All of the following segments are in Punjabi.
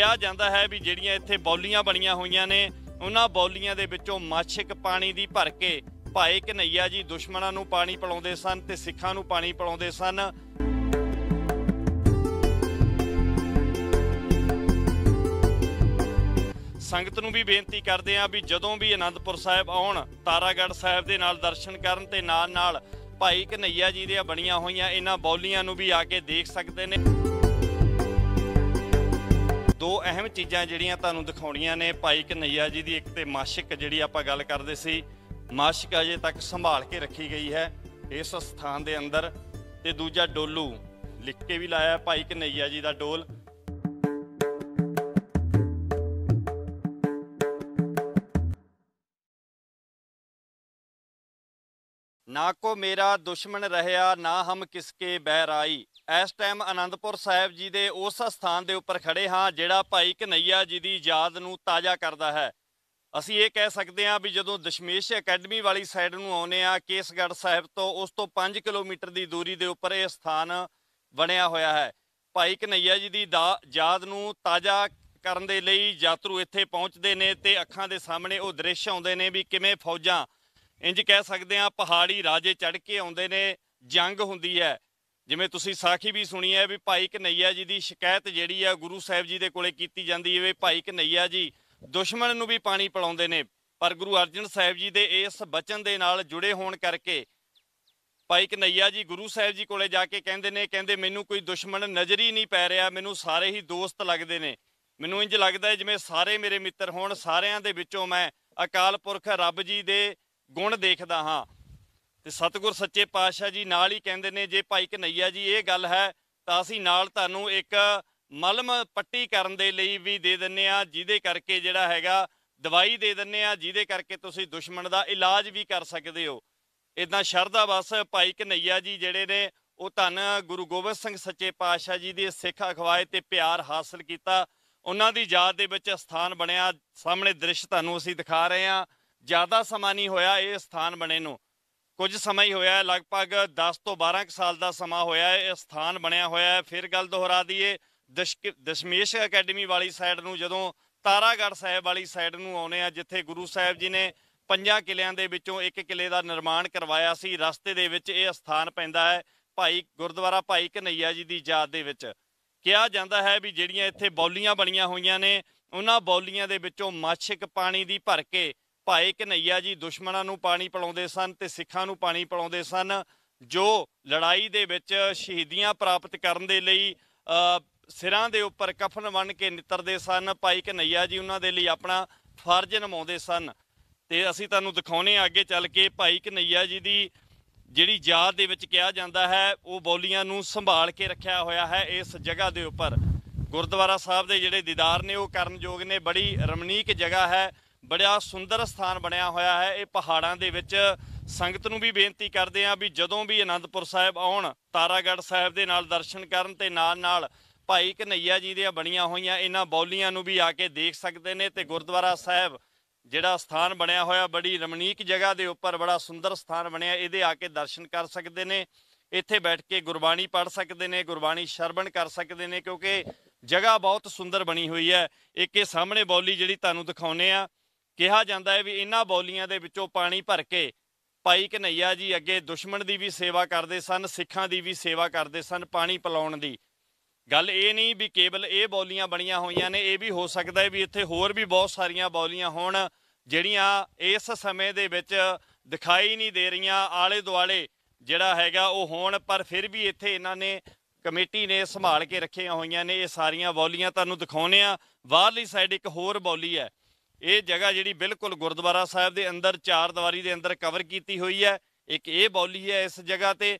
ਕਿਹਾ ਜਾਂਦਾ ਹੈ ਵੀ ਜਿਹੜੀਆਂ ਇੱਥੇ ਬੌਲੀਆਂ ਬਣੀਆਂ ਹੋਈਆਂ ਨੇ ਉਹਨਾਂ ਬੌਲੀਆਂ ਦੇ ਵਿੱਚੋਂ ਮਾਛਿਕ ਪਾਣੀ ਦੀ ਭਰ ਕੇ ਭਾਈ ਕਨਈਆ ਜੀ ਦੁਸ਼ਮਣਾਂ ਨੂੰ ਪਾਣੀ ਪਿਲਾਉਂਦੇ ਸਨ ਤੇ ਸਿੱਖਾਂ ਨੂੰ ਪਾਣੀ ਪਿਲਾਉਂਦੇ ਸਨ ਸੰਗਤ ਨੂੰ ਵੀ ਬੇਨਤੀ ਕਰਦੇ ਆ ਵੀ ਜਦੋਂ ਵੀ ਅਨੰਦਪੁਰ ਸਾਹਿਬ ਆਉਣ ਤਾਰਾਗੜ੍ਹ ਸਾਹਿਬ ਦੇ ਨਾਲ ਦਰਸ਼ਨ ਕਰਨ ਤੇ ਨਾਲ ਨਾਲ ਭਾਈ ਕਨਈਆ ਜੀ ਦੀਆਂ ਬਣੀਆਂ ਹੋਈਆਂ ਇਹਨਾਂ ਬੌਲੀਆਂ ਨੂੰ ਵੀ ਆ ਕੇ ਦੇਖ ਸਕਦੇ ਨੇ ਦੋ ਅਹਿਮ ਚੀਜ਼ਾਂ ਜਿਹੜੀਆਂ ਤੁਹਾਨੂੰ ਦਿਖਾਉਣੀਆਂ ਨੇ ਭਾਈ ਕਨਈਆ ਜੀ ਦੀ ਇੱਕ ਤੇ ਮਾਸ਼ਿਕ ਜਿਹੜੀ ਆਪਾਂ ਗੱਲ ਕਰਦੇ ਸੀ ਮਾਸ਼ਿਕ ਅਜੇ ਤੱਕ ਸੰਭਾਲ ਕੇ ਰੱਖੀ ਗਈ ਹੈ ਇਸ ਸਥਾਨ ਦੇ ਅੰਦਰ ਤੇ ਦੂਜਾ ਡੋਲੂ ਲਿਖ ਕੇ ਵੀ ਲਾਇਆ ਭਾਈ ਕਨਈਆ ਜੀ ਦਾ ਡੋਲ ਨਾ ਕੋ ਮੇਰਾ ਦੁਸ਼ਮਣ ਰਹਿਆ ਨਾ ਹਮ ਕਿਸਕੇ ਬਹਿਰਾਈ ਇਸ ਟਾਈਮ ਅਨੰਦਪੁਰ ਸਾਹਿਬ ਜੀ ਦੇ ਉਸ ਸਥਾਨ ਦੇ ਉੱਪਰ ਖੜੇ ਹਾਂ ਜਿਹੜਾ ਭਾਈ ਕਨਈਆ ਜੀ ਦੀ ਯਾਦ ਨੂੰ ਤਾਜ਼ਾ ਕਰਦਾ ਹੈ ਅਸੀਂ ਇਹ ਕਹਿ ਸਕਦੇ ਹਾਂ ਵੀ ਜਦੋਂ ਦਸ਼ਮੇਸ਼ ਅਕੈਡਮੀ ਵਾਲੀ ਸਾਈਡ ਨੂੰ ਆਉਨੇ ਆ ਕੇਸਗੜ੍ਹ ਸਾਹਿਬ ਤੋਂ ਉਸ ਤੋਂ 5 ਕਿਲੋਮੀਟਰ ਦੀ ਦੂਰੀ ਦੇ ਉੱਪਰ ਇਹ ਸਥਾਨ ਬਣਿਆ ਹੋਇਆ ਹੈ ਭਾਈ ਕਨਈਆ ਜੀ ਦੀ ਯਾਦ ਨੂੰ ਤਾਜ਼ਾ ਕਰਨ ਦੇ ਲਈ ਯਾਤਰੂ ਇੱਥੇ ਪਹੁੰਚਦੇ ਨੇ ਤੇ ਅੱਖਾਂ ਦੇ ਸਾਹਮਣੇ ਉਹ ਦ੍ਰਿਸ਼ ਆਉਂਦੇ ਨੇ ਵੀ ਕਿਵੇਂ ਫੌਜਾਂ ਇੰਜ ਕਹਿ ਸਕਦੇ ਆ ਪਹਾੜੀ ਰਾਜੇ ਚੜ ਕੇ ਆਉਂਦੇ ਨੇ ਜੰਗ ਹੁੰਦੀ ਹੈ ਜਿਵੇਂ ਤੁਸੀਂ ਸਾਖੀ ਵੀ ਸੁਣੀ ਹੈ ਵੀ ਭਾਈ ਕਨਈਆ ਜੀ ਦੀ ਸ਼ਿਕਾਇਤ ਜਿਹੜੀ ਆ ਗੁਰੂ ਸਾਹਿਬ ਜੀ ਦੇ ਕੋਲੇ ਕੀਤੀ ਜਾਂਦੀ ਹੈ ਵੀ ਭਾਈ ਕਨਈਆ ਜੀ ਦੁਸ਼ਮਣ ਨੂੰ ਵੀ ਪਾਣੀ ਪਿਲਾਉਂਦੇ ਨੇ ਪਰ ਗੁਰੂ ਅਰਜਨ ਸਾਹਿਬ ਜੀ ਦੇ ਇਸ ਬਚਨ ਦੇ ਨਾਲ ਜੁੜੇ ਹੋਣ ਕਰਕੇ ਭਾਈ ਕਨਈਆ ਜੀ ਗੁਰੂ ਸਾਹਿਬ ਜੀ ਕੋਲੇ ਜਾ ਕੇ ਕਹਿੰਦੇ ਨੇ ਕਹਿੰਦੇ ਮੈਨੂੰ ਕੋਈ ਦੁਸ਼ਮਣ ਨਜ਼ਰ ਹੀ ਨਹੀਂ ਪੈ ਰਿਹਾ ਮੈਨੂੰ ਸਾਰੇ ਹੀ ਦੋਸਤ ਲੱਗਦੇ ਨੇ ਮੈਨੂੰ ਇੰਜ ਲੱਗਦਾ ਜਿਵੇਂ ਸਾਰੇ ਮੇਰੇ ਮਿੱਤਰ ਹੋਣ ਸਾਰਿਆਂ ਦੇ ਵਿੱਚੋਂ ਮੈਂ ਅਕਾਲ ਪੁਰਖ ਰੱਬ ਜੀ ਦੇ ਗੁਣ ਦੇਖਦਾ ਹਾਂ ਤੇ ਸਤਿਗੁਰ ਸੱਚੇ ਪਾਤਸ਼ਾਹ ਜੀ ਨਾਲ ਹੀ ਕਹਿੰਦੇ ਨੇ ਜੇ ਭਾਈ ਕਨਈਆ ਜੀ ਇਹ ਗੱਲ ਹੈ ਤਾਂ ਅਸੀਂ ਨਾਲ ਤੁਹਾਨੂੰ ਇੱਕ ਮਲਮ ਪੱਟੀ ਕਰਨ ਦੇ ਲਈ ਵੀ ਦੇ ਦਿੰਨੇ ਆ ਜਿਹਦੇ ਕਰਕੇ ਜਿਹੜਾ ਹੈਗਾ ਦਵਾਈ ਦੇ ਦਿੰਨੇ ਆ ਜਿਹਦੇ ਕਰਕੇ ਤੁਸੀਂ ਦੁਸ਼ਮਣ ਦਾ ਇਲਾਜ ਵੀ ਕਰ ਸਕਦੇ ਹੋ ਇਦਾਂ ਸ਼ਰਧਾ ਬਸ ਭਾਈ ਕਨਈਆ ਜੀ ਜਿਹੜੇ ਨੇ ਉਹ ਧੰਨ ਗੁਰੂ ਗੋਬਿੰਦ ਸਿੰਘ ਸੱਚੇ ਪਾਤਸ਼ਾਹ ਜੀ ਦੀ ਸਿੱਖ ਅਖਵਾਏ ਤੇ ਪਿਆਰ ਹਾਸਲ ਕੀਤਾ ਉਹਨਾਂ ਦੀ ਯਾਦ ਦੇ ਵਿੱਚ ਸਥਾਨ ਬਣਿਆ ਸਾਹਮਣੇ ਦ੍ਰਿਸ਼ ਤੁਹਾਨੂੰ ਅਸੀਂ ਦਿਖਾ ਰਹੇ ਹਾਂ ਜ਼ਿਆਦਾ ਸਮਾਂ ਨਹੀਂ ਹੋਇਆ ਇਹ ਸਥਾਨ ਬਣੇ ਨੂੰ ਕੁਝ ਸਮਾਂ ਹੀ ਹੋਇਆ ਲਗਭਗ 10 ਤੋਂ 12 ਸਾਲ ਦਾ ਸਮਾਂ ਹੋਇਆ ਇਹ ਸਥਾਨ ਬਣਿਆ ਹੋਇਆ ਫਿਰ ਗੱਲ ਦੁਹਰਾ ਦਈਏ ਦਸ਼ਮੇਸ਼ ਅਕੈਡਮੀ ਵਾਲੀ ਸਾਈਡ ਨੂੰ ਜਦੋਂ ਤਾਰਾਗੜ ਸਾਹਿਬ ਵਾਲੀ ਸਾਈਡ ਨੂੰ ਆਉਨੇ ਆ ਜਿੱਥੇ ਗੁਰੂ ਸਾਹਿਬ ਜੀ ਨੇ ਪੰਜਾਂ ਕਿਲਿਆਂ ਦੇ ਵਿੱਚੋਂ ਇੱਕ ਕਿਲੇ ਦਾ ਨਿਰਮਾਣ ਕਰਵਾਇਆ ਸੀ ਰਸਤੇ ਦੇ ਵਿੱਚ ਇਹ ਸਥਾਨ ਪੈਂਦਾ ਹੈ ਭਾਈ ਗੁਰਦੁਆਰਾ ਭਾਈ ਕਨਈਆ ਜੀ ਦੀ ਯਾਦ ਦੇ ਵਿੱਚ ਕਿਹਾ ਜਾਂਦਾ ਹੈ ਵੀ ਜਿਹੜੀਆਂ ਇੱਥੇ ਬੌਲੀਆਂ ਬਣੀਆਂ ਹੋਈਆਂ ਨੇ ਉਹਨਾਂ ਬੌਲੀਆਂ ਦੇ ਵਿੱਚੋਂ ਮਾਛਿਕ ਪਾਣੀ ਦੀ ਭਰ ਕੇ ਭਾਈ ਕਨਈਆ ਜੀ ਦੁਸ਼ਮਣਾਂ ਨੂੰ ਪਾਣੀ ਪਿਲਾਉਂਦੇ ਸਨ ਤੇ ਸਿੱਖਾਂ ਨੂੰ ਪਾਣੀ ਪਿਲਾਉਂਦੇ ਸਨ ਜੋ ਲੜਾਈ ਦੇ ਵਿੱਚ ਸ਼ਹੀਦੀਆਂ ਪ੍ਰਾਪਤ ਕਰਨ ਦੇ ਲਈ ਸਿਰਾਂ ਦੇ ਉੱਪਰ ਕਫਨ ਬੰਨ ਕੇ ਨਿਤਰਦੇ ਸਨ ਭਾਈ ਕਨਈਆ ਜੀ ਉਹਨਾਂ ਦੇ ਲਈ ਆਪਣਾ ਫਰਜ਼ ਨਿਭਾਉਂਦੇ ਸਨ ਤੇ ਅਸੀਂ ਤੁਹਾਨੂੰ ਦਿਖਾਉਨੇ ਆ ਅੱਗੇ ਚੱਲ ਕੇ ਭਾਈ ਕਨਈਆ ਜੀ ਦੀ ਜਿਹੜੀ ਯਾਦ ਦੇ ਵਿੱਚ ਕਿਹਾ ਜਾਂਦਾ ਹੈ ਉਹ ਬੋਲੀਆਂ ਨੂੰ ਸੰਭਾਲ ਕੇ ਰੱਖਿਆ ਹੋਇਆ ਹੈ ਇਸ ਜਗ੍ਹਾ ਦੇ ਉੱਪਰ ਗੁਰਦੁਆਰਾ ਸਾਹਿਬ ਦੇ ਜਿਹੜੇ ਦੀਦਾਰ ਨੇ ਉਹ ਕਰਨਯੋਗ ਨੇ ਬੜੀ ਰਮਣੀਕ ਜਗ੍ਹਾ ਹੈ ਬੜਾ ਸੁੰਦਰ ਸਥਾਨ ਬਣਿਆ ਹੋਇਆ ਹੈ ਇਹ ਪਹਾੜਾਂ ਦੇ ਵਿੱਚ ਸੰਗਤ ਨੂੰ ਵੀ ਬੇਨਤੀ ਕਰਦੇ ਆ ਵੀ ਜਦੋਂ ਵੀ ਅਨੰਦਪੁਰ ਸਾਹਿਬ ਆਉਣ ਤਾਰਾਗੜ੍ਹ ਸਾਹਿਬ ਦੇ ਨਾਲ ਦਰਸ਼ਨ ਕਰਨ ਤੇ ਨਾਲ ਨਾਲ ਭਾਈ ਕਨਈਆ ਜੀ ਦੀਆਂ ਬਣੀਆਂ ਹੋਈਆਂ ਇਹਨਾਂ ਬੌਲੀਆਂ ਨੂੰ ਵੀ ਆ ਕੇ ਦੇਖ ਸਕਦੇ ਨੇ ਤੇ ਗੁਰਦੁਆਰਾ ਸਾਹਿਬ ਜਿਹੜਾ ਸਥਾਨ ਬਣਿਆ ਹੋਇਆ ਬੜੀ ਰਮਣੀਕ ਜਗ੍ਹਾ ਦੇ ਉੱਪਰ ਬੜਾ ਸੁੰਦਰ ਸਥਾਨ ਬਣਿਆ ਇਹਦੇ ਆ ਕੇ ਦਰਸ਼ਨ ਕਰ ਸਕਦੇ ਨੇ ਇੱਥੇ ਬੈਠ ਕੇ ਗੁਰਬਾਣੀ ਪੜ ਸਕਦੇ ਨੇ ਗੁਰਬਾਣੀ ਸ਼ਰਵਣ ਕਰ ਸਕਦੇ ਨੇ ਕਿਉਂਕਿ ਜਗ੍ਹਾ ਬਹੁਤ ਸੁੰਦਰ ਬਣੀ ਹੋਈ ਹੈ ਇੱਕ ਇਹ ਸਾਹਮਣੇ ਬੌਲੀ ਜਿਹੜੀ ਤੁਹਾਨੂੰ ਦਿਖਾਉਨੇ ਆ ਕਿਹਾ ਜਾਂਦਾ ਹੈ ਵੀ ਇਹਨਾਂ ਬੌਲੀਆਂ ਦੇ ਵਿੱਚੋਂ ਪਾਣੀ ਭਰ ਕੇ ਭਾਈ ਕਨਈਆ ਜੀ ਅੱਗੇ ਦੁਸ਼ਮਣ ਦੀ ਵੀ ਸੇਵਾ ਕਰਦੇ ਸਨ ਸਿੱਖਾਂ ਦੀ ਵੀ ਸੇਵਾ ਕਰਦੇ ਸਨ ਪਾਣੀ ਪਲਾਉਣ ਦੀ ਗੱਲ ਇਹ ਨਹੀਂ ਵੀ ਕੇਵਲ ਇਹ ਬੌਲੀਆਂ ਬਣੀਆਂ ਹੋਈਆਂ ਨੇ ਇਹ ਵੀ ਹੋ ਸਕਦਾ ਹੈ ਵੀ ਇੱਥੇ ਹੋਰ ਵੀ ਬਹੁਤ ਸਾਰੀਆਂ ਬੌਲੀਆਂ ਹੋਣ ਜਿਹੜੀਆਂ ਇਸ ਸਮੇਂ ਦੇ ਵਿੱਚ ਦਿਖਾਈ ਨਹੀਂ ਦੇ ਰਹੀਆਂ ਆਲੇ ਦੁਆਲੇ ਜਿਹੜਾ ਹੈਗਾ ਉਹ ਹੋਣ ਪਰ ਫਿਰ ਵੀ ਇੱਥੇ ਇਹਨਾਂ ਨੇ ਕਮੇਟੀ ਨੇ ਸੰਭਾਲ ਕੇ ਰੱਖੀਆਂ ਹੋਈਆਂ ਨੇ ਇਹ ਸਾਰੀਆਂ ਬੌਲੀਆਂ ਤੁਹਾਨੂੰ ਦਿਖਾਉਨੇ ਆ ਬਾਹਰਲੀ ਸਾਈਡ ਇੱਕ ਹੋਰ ਬੌਲੀ ਹੈ ਇਹ ਜਗ੍ਹਾ ਜਿਹੜੀ ਬਿਲਕੁਲ ਗੁਰਦੁਆਰਾ ਸਾਹਿਬ ਦੇ ਅੰਦਰ ਚਾਰ ਦੀਵਾਰੀ ਦੇ ਅੰਦਰ ਕਵਰ ਕੀਤੀ ਹੋਈ ਹੈ ਇੱਕ ਇਹ ਬੌਲੀ ਹੈ ਇਸ ਜਗ੍ਹਾ ਤੇ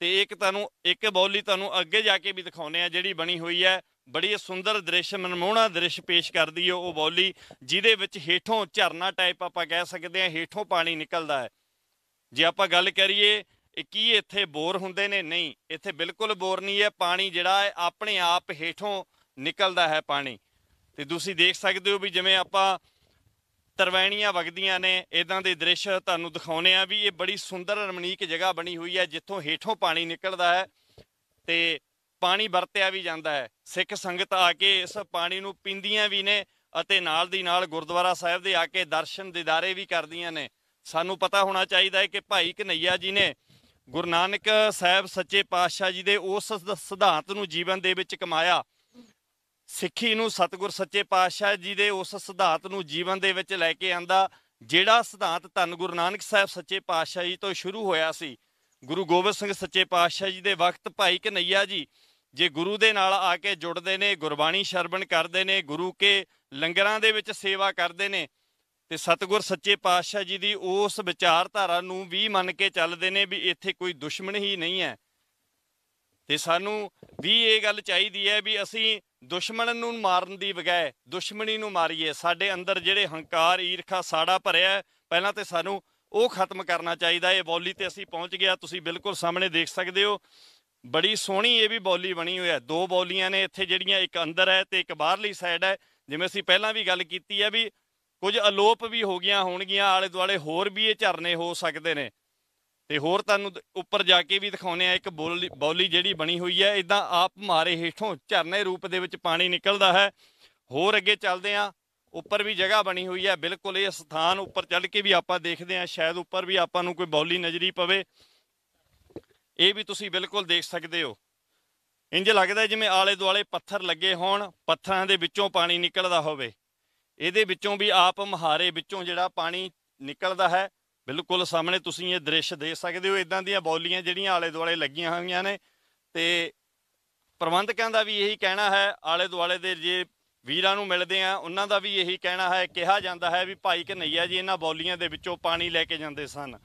ਤੇ ਇੱਕ ਤੁਹਾਨੂੰ ਇੱਕ ਬੌਲੀ ਤੁਹਾਨੂੰ ਅੱਗੇ ਜਾ ਕੇ ਵੀ ਦਿਖਾਉਨੇ ਆ ਜਿਹੜੀ ਬਣੀ ਹੋਈ ਹੈ ਬੜੀ ਸੁੰਦਰ ਦ੍ਰਿਸ਼ ਮਨਮੋਹਣਾ ਦ੍ਰਿਸ਼ ਪੇਸ਼ ਕਰਦੀ ਹੈ ਉਹ ਬੌਲੀ ਜਿਹਦੇ ਵਿੱਚ ਹੇਠੋਂ ਝਰਨਾ ਟਾਈਪ ਆਪਾਂ ਕਹਿ ਸਕਦੇ ਆ ਹੇਠੋਂ ਪਾਣੀ ਨਿਕਲਦਾ ਹੈ ਜੇ ਆਪਾਂ ਗੱਲ ਕਰੀਏ ਕੀ ਇੱਥੇ ਬੋਰ ਹੁੰਦੇ ਨੇ ਨਹੀਂ ਇੱਥੇ ਬਿਲਕੁਲ ਬੋਰ ਨਹੀਂ ਹੈ ਪਾਣੀ ਜਿਹੜਾ ਹੈ ਆਪਣੇ ਆਪ ਹੇਠੋਂ ਨਿਕਲਦਾ ਹੈ ਪਾਣੀ ਤੇ ਤੁਸੀਂ ਦੇਖ ਸਕਦੇ ਹੋ ਵੀ ਜਿਵੇਂ ਆਪਾਂ ਤਰਵੈਣੀਆਂ ਵਗਦੀਆਂ ਨੇ ਇਦਾਂ ਦੇ ਦ੍ਰਿਸ਼ ਤੁਹਾਨੂੰ ਦਿਖਾਉਨੇ ਆ ਵੀ ਇਹ ਬੜੀ ਸੁੰਦਰ ਰਮਣੀਕ ਜਗ੍ਹਾ ਬਣੀ ਹੋਈ ਹੈ ਜਿੱਥੋਂ ਹੇਠੋਂ ਪਾਣੀ ਨਿਕਲਦਾ ਹੈ ਤੇ ਪਾਣੀ ਵਰਤਿਆ ਵੀ ਜਾਂਦਾ ਹੈ ਸਿੱਖ ਸੰਗਤ ਆ ਕੇ ਇਸ ਪਾਣੀ ਨੂੰ ਪੀਂਦੀਆਂ ਵੀ ਨੇ ਅਤੇ ਨਾਲ ਦੀ ਨਾਲ ਗੁਰਦੁਆਰਾ ਸਾਹਿਬ ਦੇ ਆ ਕੇ ਦਰਸ਼ਨ ਦਿਦਾਰੇ ਵੀ ਕਰਦੀਆਂ ਨੇ ਸਾਨੂੰ ਪਤਾ ਹੋਣਾ ਚਾਹੀਦਾ ਹੈ ਕਿ ਭਾਈ ਕਨਈਆ ਜੀ ਨੇ ਗੁਰੂ ਨਾਨਕ ਸਾਹਿਬ ਸੱਚੇ ਪਾਤਸ਼ਾਹ ਜੀ ਦੇ ਉਸ ਸਿਧਾਂਤ ਨੂੰ ਜੀਵਨ ਦੇ ਵਿੱਚ ਕਮਾਇਆ ਸਿੱਖੀ ਨੂੰ ਸਤਿਗੁਰ ਸੱਚੇ ਪਾਤਸ਼ਾਹ ਜੀ ਦੇ ਉਸ ਸਿਧਾਂਤ ਨੂੰ ਜੀਵਨ ਦੇ ਵਿੱਚ ਲੈ ਕੇ ਆਂਦਾ ਜਿਹੜਾ ਸਿਧਾਂਤ ਧੰਨ ਗੁਰੂ ਨਾਨਕ ਸਾਹਿਬ ਸੱਚੇ ਪਾਤਸ਼ਾਹ ਜੀ ਤੋਂ ਸ਼ੁਰੂ ਹੋਇਆ ਸੀ ਗੁਰੂ ਗੋਬਿੰਦ ਸਿੰਘ ਸੱਚੇ ਪਾਤਸ਼ਾਹ ਜੀ ਦੇ ਵਕਤ ਭਾਈ ਕਨਈਆ ਜੀ ਜੇ ਗੁਰੂ ਦੇ ਨਾਲ ਆ ਕੇ ਜੁੜਦੇ ਨੇ ਗੁਰਬਾਣੀ ਸ਼ਰਵਣ ਕਰਦੇ ਨੇ ਗੁਰੂ ਕੇ ਲੰਗਰਾਂ ਦੇ ਵਿੱਚ ਸੇਵਾ ਕਰਦੇ ਨੇ ਤੇ ਸਤਗੁਰ ਸੱਚੇ ਪਾਤਸ਼ਾਹ ਜੀ ਦੀ ਉਸ ਵਿਚਾਰਧਾਰਾ ਨੂੰ ਵੀ ਮੰਨ ਕੇ ਚੱਲਦੇ ਨੇ ਵੀ ਇੱਥੇ ਕੋਈ ਦੁਸ਼ਮਣ ਹੀ ਨਹੀਂ ਹੈ ਤੇ ਸਾਨੂੰ ਵੀ ਇਹ ਗੱਲ ਚਾਹੀਦੀ ਹੈ ਵੀ ਅਸੀਂ ਦੁਸ਼ਮਣ ਨੂੰ ਮਾਰਨ ਦੀ ਬਗੈ ਦੁਸ਼ਮਣੀ ਨੂੰ ਮਾਰੀਏ ਸਾਡੇ ਅੰਦਰ ਜਿਹੜੇ ਹੰਕਾਰ ਈਰਖਾ ਸਾੜਾ ਭਰਿਆ ਪਹਿਲਾਂ ਤੇ ਸਾਨੂੰ ਉਹ ਖਤਮ ਕਰਨਾ ਚਾਹੀਦਾ ਇਹ ਬੌਲੀ ਤੇ ਅਸੀਂ ਪਹੁੰਚ ਗਿਆ ਤੁਸੀਂ ਬਿਲਕੁਲ ਸਾਹਮਣੇ ਦੇਖ ਸਕਦੇ ਹੋ ਬੜੀ ਸੋਹਣੀ ਇਹ ਵੀ ਬੌਲੀ ਬਣੀ ਹੋਈ ਹੈ ਦੋ ਬੌਲੀਆਂ ਨੇ ਇੱਥੇ ਜਿਹੜੀਆਂ ਇੱਕ ਅੰਦਰ ਹੈ ਤੇ ਇੱਕ ਬਾਹਰਲੀ ਸਾਈਡ ਹੈ ਜਿਵੇਂ ਅਸੀਂ ਪਹਿਲਾਂ ਵੀ ਗੱਲ ਕੀਤੀ ਹੈ ਵੀ ਕੁਝ ਅਲੋਪ ਵੀ ਹੋ ਗਈਆਂ ਹੋਣਗੀਆਂ ਆਲੇ ਦੁਆਲੇ ਹੋਰ ਵੀ ਇਹ ਝਰਨੇ ਹੋ ਸਕਦੇ ਨੇ ਤੇ ਹੋਰ ਤੁਹਾਨੂੰ ਉੱਪਰ ਜਾ ਕੇ ਵੀ ਦਿਖਾਉਨੇ ਆ ਇੱਕ ਬੌਲੀ ਜਿਹੜੀ ਬਣੀ ਹੋਈ ਹੈ ਇਦਾਂ ਆਪ ਮਾਰੇ ਹੇਠੋਂ ਝਰਨੇ ਰੂਪ ਦੇ ਵਿੱਚ ਪਾਣੀ ਨਿਕਲਦਾ ਹੈ ਹੋਰ ਅੱਗੇ ਚੱਲਦੇ ਆ ਉੱਪਰ ਵੀ ਜਗ੍ਹਾ ਬਣੀ ਹੋਈ ਹੈ ਬਿਲਕੁਲ ਇਹ ਸਥਾਨ ਉੱਪਰ ਚੜ ਕੇ ਵੀ ਆਪਾਂ ਦੇਖਦੇ ਆ ਸ਼ਾਇਦ ਉੱਪਰ ਵੀ ਆਪਾਂ ਨੂੰ ਕੋਈ ਬੌਲੀ ਨਜ਼ਰੀ ਪਵੇ ਇਹ ਵੀ ਤੁਸੀਂ ਬਿਲਕੁਲ ਦੇਖ ਸਕਦੇ ਹੋ ਇੰਜ ਲੱਗਦਾ ਜਿਵੇਂ ਆਲੇ ਦੁਆਲੇ ਪੱਥਰ ਲੱਗੇ ਹੋਣ ਪੱਥਰਾਂ ਦੇ ਵਿੱਚੋਂ ਪਾਣੀ ਨਿਕਲਦਾ ਹੋਵੇ ਇਹਦੇ ਵਿੱਚੋਂ ਵੀ ਆਪ ਮਹਾਰੇ ਵਿੱਚੋਂ ਜਿਹੜਾ ਪਾਣੀ ਨਿਕਲਦਾ ਹੈ ਬਿਲਕੁਲ ਸਾਹਮਣੇ ਤੁਸੀਂ ਇਹ ਦ੍ਰਿਸ਼ ਦੇਖ ਸਕਦੇ ਹੋ ਇਦਾਂ ਦੀਆਂ ਬੌਲੀਆਂ ਜਿਹੜੀਆਂ ਆਲੇ ਦੁਆਲੇ ਲੱਗੀਆਂ ਹੋਈਆਂ ਨੇ ਤੇ ਪ੍ਰਬੰਧਕਾਂ ਦਾ ਵੀ ਇਹੀ ਕਹਿਣਾ ਹੈ ਆਲੇ ਦੁਆਲੇ ਦੇ ਜੇ ਵੀਰਾਂ ਨੂੰ ਮਿਲਦੇ ਆ ਉਹਨਾਂ ਦਾ ਵੀ ਇਹੀ ਕਹਿਣਾ ਹੈ ਕਿਹਾ ਜਾਂਦਾ ਹੈ ਵੀ ਭਾਈ ਕਨਈਆ ਜੀ ਇਹਨਾਂ ਬੌਲੀਆਂ ਦੇ ਵਿੱਚੋਂ ਪਾਣੀ ਲੈ ਕੇ ਜਾਂਦੇ ਸਨ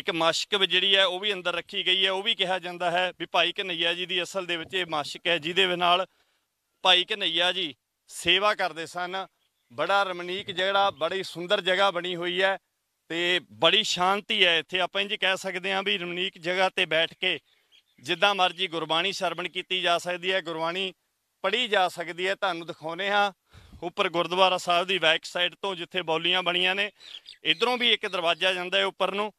ਇੱਕ ਮਾਸ਼ਕ ਜਿਹੜੀ ਹੈ ਉਹ ਵੀ ਅੰਦਰ ਰੱਖੀ ਗਈ ਹੈ ਉਹ ਵੀ ਕਿਹਾ ਜਾਂਦਾ ਹੈ ਵੀ ਭਾਈ ਕਨਈਆ ਜੀ ਦੀ ਅਸਲ ਦੇ ਵਿੱਚ ਇਹ ਮਸ਼ਕ ਹੈ ਜਿਹਦੇ ਨਾਲ ਭਾਈ ਕਨਈਆ ਜੀ ਸੇਵਾ ਕਰਦੇ ਸਨ ਬੜਾ ਰਮਣੀਕ ਜਿਹੜਾ ਬੜੀ ਸੁੰਦਰ ਜਗ੍ਹਾ ਬਣੀ ਹੋਈ ਹੈ ਤੇ ਬੜੀ ਸ਼ਾਂਤੀ ਹੈ ਇੱਥੇ ਆਪਾਂ ਇੰਜ ਕਹਿ ਸਕਦੇ ਹਾਂ ਵੀ ਰਮਨੀਕ ਜਗ੍ਹਾ ਤੇ ਬੈਠ ਕੇ ਜਿੱਦਾਂ ਮਰਜ਼ੀ ਗੁਰਬਾਣੀ ਸ਼ਰਵਣ ਕੀਤੀ ਜਾ ਸਕਦੀ ਹੈ ਗੁਰਬਾਣੀ ਪੜ੍ਹੀ ਜਾ ਸਕਦੀ ਹੈ ਤੁਹਾਨੂੰ ਦਿਖਾਉਨੇ ਹਾਂ ਉੱਪਰ ਗੁਰਦੁਆਰਾ ਸਾਹਿਬ ਦੀ ਬੈਕ ਸਾਈਡ ਤੋਂ ਜਿੱਥੇ ਬੌਲੀਆਂ ਬਣੀਆਂ ਨੇ ਇਧਰੋਂ ਵੀ ਇੱਕ ਦਰਵਾਜ਼ਾ ਜਾਂਦਾ ਹੈ ਉੱਪਰ ਨੂੰ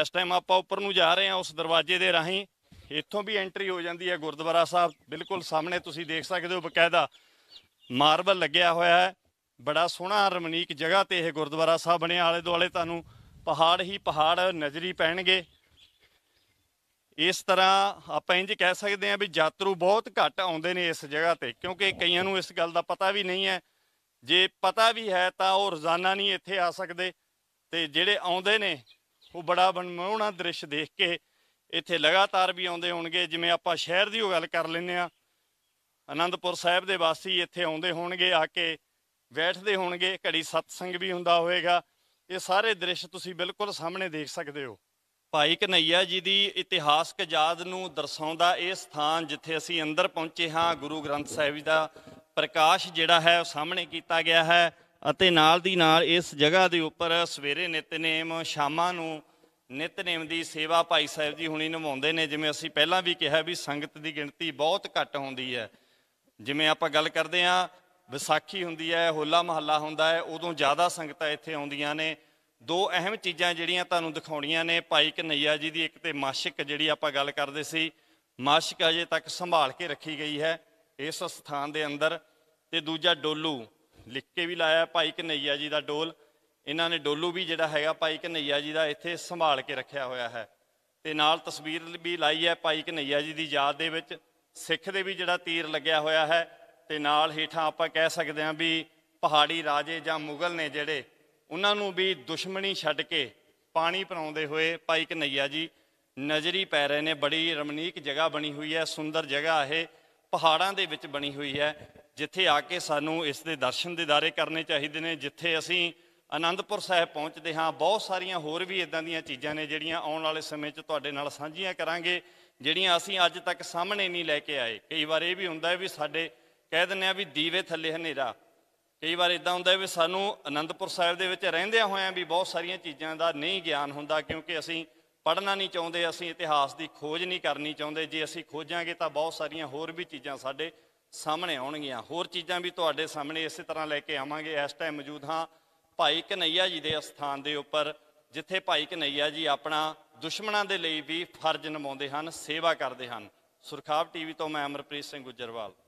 ਇਸ ਟਾਈਮ ਆਪਾਂ ਉੱਪਰ ਨੂੰ ਜਾ ਰਹੇ ਹਾਂ ਉਸ ਦਰਵਾਜ਼ੇ ਦੇ ਰਾਹੀਂ ਇੱਥੋਂ ਵੀ ਐਂਟਰੀ ਹੋ ਜਾਂਦੀ ਹੈ ਗੁਰਦੁਆਰਾ ਸਾਹਿਬ ਬਿਲਕੁਲ ਸਾਹਮਣੇ ਤੁਸੀਂ ਦੇਖ ਸਕਦੇ ਹੋ ਬਕਾਇਦਾ ਮਾਰਬਲ ਲੱਗਿਆ ਹੋਇਆ ਹੈ ਬੜਾ ਸੋਹਣਾ ਰਮਣੀਕ ਜਗ੍ਹਾ ਤੇ ਇਹ ਗੁਰਦੁਆਰਾ ਸਾਹਿਬ ਬਣਿਆ ਆਲੇ ਦੁਆਲੇ ਤੁਹਾਨੂੰ ਪਹਾੜ ਹੀ ਪਹਾੜ ਨਜ਼ਰੀ ਪੈਣਗੇ ਇਸ ਤਰ੍ਹਾਂ ਆਪਾਂ ਇੰਜ ਕਹਿ ਸਕਦੇ ਆਂ ਵੀ ਯਾਤਰੂ ਬਹੁਤ ਘੱਟ ਆਉਂਦੇ ਨੇ ਇਸ ਜਗ੍ਹਾ ਤੇ ਕਿਉਂਕਿ ਕਈਆਂ ਨੂੰ ਇਸ ਗੱਲ ਦਾ ਪਤਾ ਵੀ ਨਹੀਂ ਹੈ ਜੇ ਪਤਾ ਵੀ ਹੈ ਤਾਂ ਉਹ ਰੋਜ਼ਾਨਾ ਨਹੀਂ ਇੱਥੇ ਆ ਸਕਦੇ ਤੇ ਜਿਹੜੇ ਆਉਂਦੇ ਨੇ ਉਹ ਬੜਾ ਬਨਮੋਹਣਾ ਦ੍ਰਿਸ਼ ਦੇਖ ਕੇ ਇੱਥੇ ਲਗਾਤਾਰ ਵੀ ਆਉਂਦੇ ਹੋਣਗੇ ਜਿਵੇਂ ਆਪਾਂ ਸ਼ਹਿਰ ਦੀ ਉਹ ਗੱਲ ਕਰ ਲੈਂਦੇ ਆ ਆਨੰਦਪੁਰ ਸਾਹਿਬ ਦੇ ਵਾਸੀ ਇੱਥੇ ਆਉਂਦੇ ਹੋਣਗੇ ਆ ਕੇ ਬੈਠਦੇ ਹੋਣਗੇ ਘੜੀ ਸਤਸੰਗ ਵੀ ਹੁੰਦਾ ਹੋਵੇਗਾ ਇਹ ਸਾਰੇ ਦ੍ਰਿਸ਼ ਤੁਸੀਂ ਬਿਲਕੁਲ ਸਾਹਮਣੇ ਦੇਖ ਸਕਦੇ ਹੋ ਭਾਈ ਕਨਈਆ ਜੀ ਦੀ ਇਤਿਹਾਸਕ ਯਾਦ ਨੂੰ ਦਰਸਾਉਂਦਾ ਇਹ ਸਥਾਨ ਜਿੱਥੇ ਅਸੀਂ ਅੰਦਰ ਪਹੁੰਚੇ ਹਾਂ ਗੁਰੂ ਗ੍ਰੰਥ ਸਾਹਿਬ ਜੀ ਦਾ ਪ੍ਰਕਾਸ਼ ਜਿਹੜਾ ਹੈ ਉਹ ਸਾਹਮਣੇ ਕੀਤਾ ਗਿਆ ਹੈ ਅਤੇ ਨਾਲ ਦੀ ਨਾਲ ਇਸ ਜਗ੍ਹਾ ਦੇ ਉੱਪਰ ਸਵੇਰੇ ਨਿਤਨੇਮ ਸ਼ਾਮਾਂ ਨੂੰ ਨਿਤਨੇਮ ਦੀ ਸੇਵਾ ਭਾਈ ਸਾਹਿਬ ਜੀ ਹੁਣੀ ਨਿਭਾਉਂਦੇ ਨੇ ਜਿਵੇਂ ਅਸੀਂ ਪਹਿਲਾਂ ਵੀ ਕਿਹਾ ਵੀ ਸੰਗਤ ਦੀ ਗਿਣਤੀ ਬਹੁਤ ਘੱਟ ਹੁੰਦੀ ਹੈ ਜਿਵੇਂ ਆਪਾਂ ਗੱਲ ਕਰਦੇ ਆਂ ਵਿਸਾਖੀ ਹੁੰਦੀ ਹੈ ਹੋਲਾ ਮਹੱਲਾ ਹੁੰਦਾ ਹੈ ਉਦੋਂ ਜ਼ਿਆਦਾ ਸੰਗਤਾਂ ਇੱਥੇ ਆਉਂਦੀਆਂ ਨੇ ਦੋ ਅਹਿਮ ਚੀਜ਼ਾਂ ਜਿਹੜੀਆਂ ਤੁਹਾਨੂੰ ਦਿਖਾਉਣੀਆਂ ਨੇ ਭਾਈ ਕਨਈਆ ਜੀ ਦੀ ਇੱਕ ਤੇ ਮਾਸ਼ਿਕ ਜਿਹੜੀ ਆਪਾਂ ਗੱਲ ਕਰਦੇ ਸੀ ਮਾਸ਼ਿਕ ਅਜੇ ਤੱਕ ਸੰਭਾਲ ਕੇ ਰੱਖੀ ਗਈ ਹੈ ਇਸ ਸਥਾਨ ਦੇ ਅੰਦਰ ਤੇ ਦੂਜਾ ਡੋਲੂ ਲਿਖ ਕੇ ਵੀ ਲਾਇਆ ਭਾਈ ਕਨਈਆ ਜੀ ਦਾ ਡੋਲ ਇਹਨਾਂ ਨੇ ਡੋਲੂ ਵੀ ਜਿਹੜਾ ਹੈਗਾ ਭਾਈ ਕਨਈਆ ਜੀ ਦਾ ਇੱਥੇ ਸੰਭਾਲ ਕੇ ਰੱਖਿਆ ਹੋਇਆ ਹੈ ਤੇ ਨਾਲ ਤਸਵੀਰ ਵੀ ਲਾਈ ਹੈ ਭਾਈ ਕਨਈਆ ਜੀ ਦੀ ਯਾਦ ਦੇ ਵਿੱਚ ਸਿੱਖ ਦੇ ਵੀ ਜਿਹੜਾ ਤੀਰ ਲੱਗਿਆ ਹੋਇਆ ਹੈ ਤੇ ਨਾਲ ਹੀਠਾਂ ਆਪਾਂ ਕਹਿ ਸਕਦੇ ਹਾਂ ਵੀ ਪਹਾੜੀ ਰਾਜੇ ਜਾਂ ਮੁਗਲ ਨੇ ਜਿਹੜੇ ਉਹਨਾਂ ਨੂੰ ਵੀ ਦੁਸ਼ਮਣੀ ਛੱਡ ਕੇ ਪਾਣੀ ਪਰਾਉਂਦੇ ਹੋਏ ਭਾਈ ਕਨਈਆ ਜੀ ਨਜ਼ਰੀ ਪੈ ਰਹੇ ਨੇ ਬੜੀ ਰਮਣੀਕ ਜਗ੍ਹਾ ਬਣੀ ਹੋਈ ਹੈ ਸੁੰਦਰ ਜਗ੍ਹਾ ਇਹ ਪਹਾੜਾਂ ਦੇ ਵਿੱਚ ਬਣੀ ਹੋਈ ਹੈ ਜਿੱਥੇ ਆ ਕੇ ਸਾਨੂੰ ਇਸ ਦੇ ਦਰਸ਼ਨ ਦੀਦਾਰੇ ਕਰਨੇ ਚਾਹੀਦੇ ਨੇ ਜਿੱਥੇ ਅਸੀਂ ਆਨੰਦਪੁਰ ਸਾਹਿਬ ਪਹੁੰਚਦੇ ਹਾਂ ਬਹੁਤ ਸਾਰੀਆਂ ਹੋਰ ਵੀ ਇਦਾਂ ਦੀਆਂ ਚੀਜ਼ਾਂ ਨੇ ਜਿਹੜੀਆਂ ਆਉਣ ਵਾਲੇ ਸਮੇਂ 'ਚ ਤੁਹਾਡੇ ਨਾਲ ਸਾਂਝੀਆਂ ਕਰਾਂਗੇ ਜਿਹੜੀਆਂ ਅਸੀਂ ਅੱਜ ਤੱਕ ਸਾਹਮਣੇ ਨਹੀਂ ਲੈ ਕੇ ਆਏ ਕਈ ਵਾਰ ਇਹ ਵੀ ਹੁੰਦਾ ਹੈ ਵੀ ਸਾਡੇ ਕਹਿ ਦਿੰਨੇ ਆ ਵੀ ਦੀਵੇ ਥੱਲੇ ਹਨੇਰਾ ਕਈ ਵਾਰ ਇਦਾਂ ਹੁੰਦਾ ਵੀ ਸਾਨੂੰ ਆਨੰਦਪੁਰ ਸਾਹਿਬ ਦੇ ਵਿੱਚ ਰਹਿੰਦਿਆਂ ਹੋਇਆਂ ਵੀ ਬਹੁਤ ਸਾਰੀਆਂ ਚੀਜ਼ਾਂ ਦਾ ਨਹੀਂ ਗਿਆਨ ਹੁੰਦਾ ਕਿਉਂਕਿ ਅਸੀਂ ਪੜਨਾ ਨਹੀਂ ਚਾਹੁੰਦੇ ਅਸੀਂ ਇਤਿਹਾਸ ਦੀ ਖੋਜ ਨਹੀਂ ਕਰਨੀ ਚਾਹੁੰਦੇ ਜੇ ਅਸੀਂ ਖੋਜਾਂਗੇ ਤਾਂ ਬਹੁਤ ਸਾਰੀਆਂ ਹੋਰ ਵੀ ਚੀਜ਼ਾਂ ਸਾਡੇ ਸਾਹਮਣੇ ਆਉਣਗੀਆਂ ਹੋਰ ਚੀਜ਼ਾਂ ਵੀ ਤੁਹਾਡੇ ਸਾਹਮਣੇ ਇਸੇ ਤਰ੍ਹਾਂ ਲੈ ਕੇ ਆਵਾਂਗੇ ਇਸ ਟਾਈਮ ਮੌਜੂਦ ਹਾਂ ਭਾਈ ਕਨਈਆ ਜੀ ਦੇ ਸਥਾਨ ਦੇ ਉੱਪਰ ਜਿੱਥੇ ਭਾਈ ਕਨਈਆ ਜੀ ਆਪਣਾ ਦੁਸ਼ਮਣਾਂ ਦੇ ਲਈ ਵੀ ਫਰਜ਼ ਨਿਭਾਉਂਦੇ ਹਨ ਸੇਵਾ ਕਰਦੇ ਹਨ ਸੁਰਖਾਬ ਟੀਵੀ ਤੋਂ ਮੈਂ ਅਮਰਪ੍ਰੀਤ ਸਿੰਘ ਗੁੱਜਰਵਾਲ